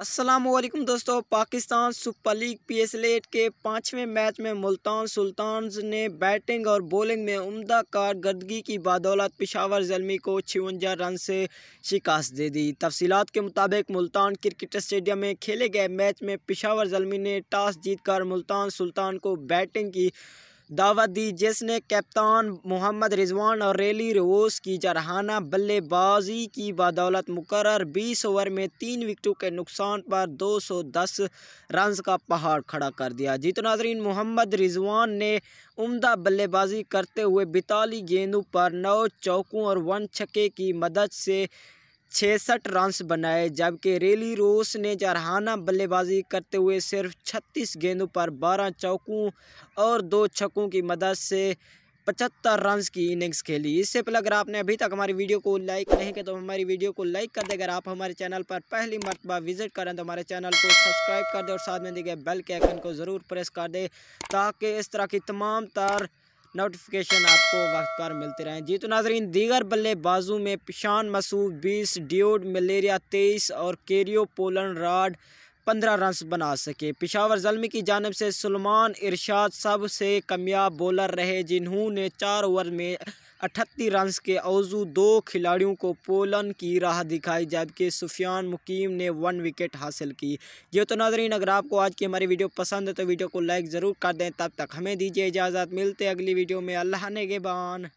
असलम दोस्तों Pakistan super league P S L eight के पाँचवें मैच में मुल्तान सुल्तान्स ने बैटिंग और बॉलिंग में उमदा कारदगी की बदौलत पिशावर जलमी को छिवंजा रन से शिकस्त दे दी तफसीत के मुताबिक मुल्तान क्रिकेट स्टेडियम में खेले गए मैच में पिशावर जलमी ने टॉस जीतकर मुल्तान सुल्तान को बैटिंग की दावत दी जिसने कप्तान मोहम्मद रिजवान और रेली रोस की जरहाना बल्लेबाजी की बदौलत मुकर बीस ओवर में तीन विकेटों के नुकसान पर 210 रन का पहाड़ खड़ा कर दिया जीत नाजरीन मोहम्मद रिजवान ने उम्दा बल्लेबाजी करते हुए बिताली गेंदों पर नौ चौकों और वन छक्के की मदद से छसठ रन्स बनाए जबकि रेली रोस ने जारहाना बल्लेबाजी करते हुए सिर्फ छत्तीस गेंदों पर बारह चौकों और दो छक्कों की मदद से पचहत्तर रन की इनिंग्स खेली इससे पहले अगर आपने अभी तक हमारी वीडियो को लाइक नहीं किया तो हमारी वीडियो को लाइक कर दें अगर आप हमारे चैनल पर पहली मरतबा विजिट करें तो हमारे चैनल को सब्सक्राइब कर दें और साथ में दिए गए बेल के आइकन को ज़रूर प्रेस कर दें ताकि इस तरह की तमाम तार नोटिफिकेशन आपको वक्त पर मिलते रहें जी तो नाजरीन दीगर बल्लेबाजों में पिशान मसूद बीस डिओड मलेरिया तेईस और केरियो पोलन राड पंद्रह रन बना सके पिशावर जलमी की जानब से सलमान इरशाद सबसे कमयाब बॉलर रहे जिन्होंने चार ओवर में अठत्तीस रन के अवजू दो खिलाड़ियों को पोलन की राह दिखाई जबकि सुफियान मुकीम ने वन विकेट हासिल की ये तो नाजरीन अगर आपको आज की हमारी वीडियो पसंद है तो वीडियो को लाइक ज़रूर कर दें तब तक हमें दीजिए इजाज़त मिलते अगली वीडियो में अल्लाह ने गेबान